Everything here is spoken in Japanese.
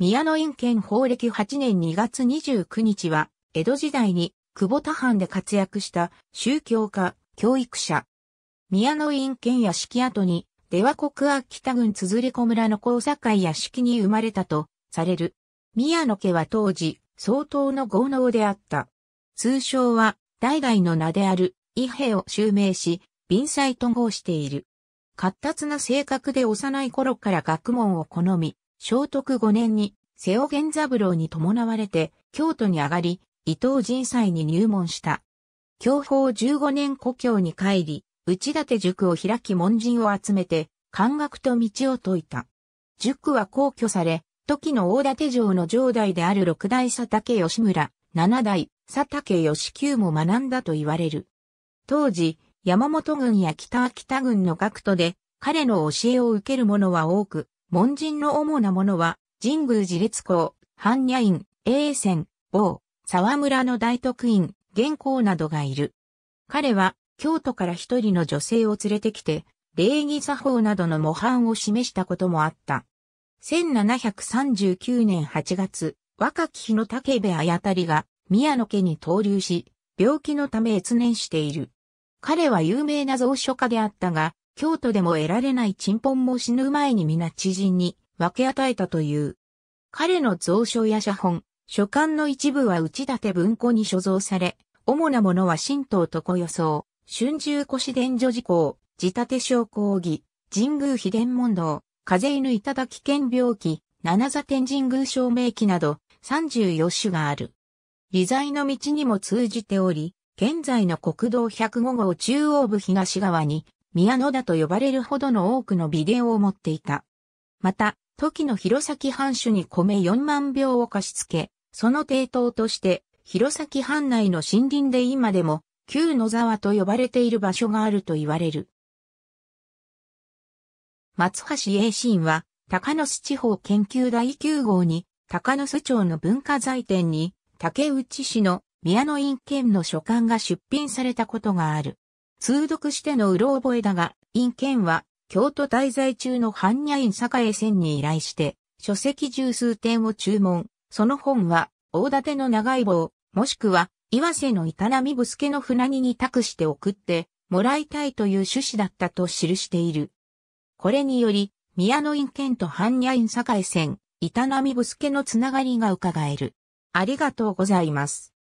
宮野院県法暦8年2月29日は、江戸時代に久保田藩で活躍した宗教家、教育者。宮野院県屋敷跡に、出羽国秋田郡綴子村の高坂屋敷に生まれたと、される。宮野家は当時、相当の豪能であった。通称は、代々の名である、伊兵を襲名し、臨済と号している。活達な性格で幼い頃から学問を好み、聖徳5年に瀬尾源三郎に伴われて京都に上がり、伊藤神祭に入門した。教法15年故郷に帰り、内館塾を開き門人を集めて、漢学と道を説いた。塾は皇居され、時の大館城の城代である六代佐竹義村、七代佐竹義久も学んだと言われる。当時、山本軍や北秋田軍の学徒で、彼の教えを受ける者は多く、門人の主なものは、神宮寺列校、般若院、永泉、某、沢村の大徳院、玄校などがいる。彼は、京都から一人の女性を連れてきて、礼儀作法などの模範を示したこともあった。1739年8月、若き日の竹部あやたりが、宮野家に投留し、病気のため越年している。彼は有名な蔵書家であったが、京都でも得られない鎮本も死ぬ前に皆知人に分け与えたという。彼の蔵書や写本、書簡の一部は内立文庫に所蔵され、主なものは神道と小予想、春秋古四伝女事項、自立商工儀、神宮秘伝問答、風犬き剣病気、七座天神宮照明記など34種がある。理財の道にも通じており、現在の国道105号中央部東側に宮野田と呼ばれるほどの多くのビデオを持っていた。また、時の弘前藩主に米4万票を貸し付け、その抵当として、弘前藩内の森林で今でも、旧野沢と呼ばれている場所があると言われる。松橋栄信は、高野市地方研究第9号に、高野市町の文化財店に、竹内市の宮野院県の書簡が出品されたことがある。通読してのうろ覚えだが、院県は、京都滞在中の般若院栄仙に依頼して、書籍十数点を注文。その本は、大館の長い棒、もしくは、岩瀬の板波ぶすけの船にに託して送って、もらいたいという趣旨だったと記している。これにより、宮野院県と般若院栄線、板波ぶすけのつながりが伺える。ありがとうございます。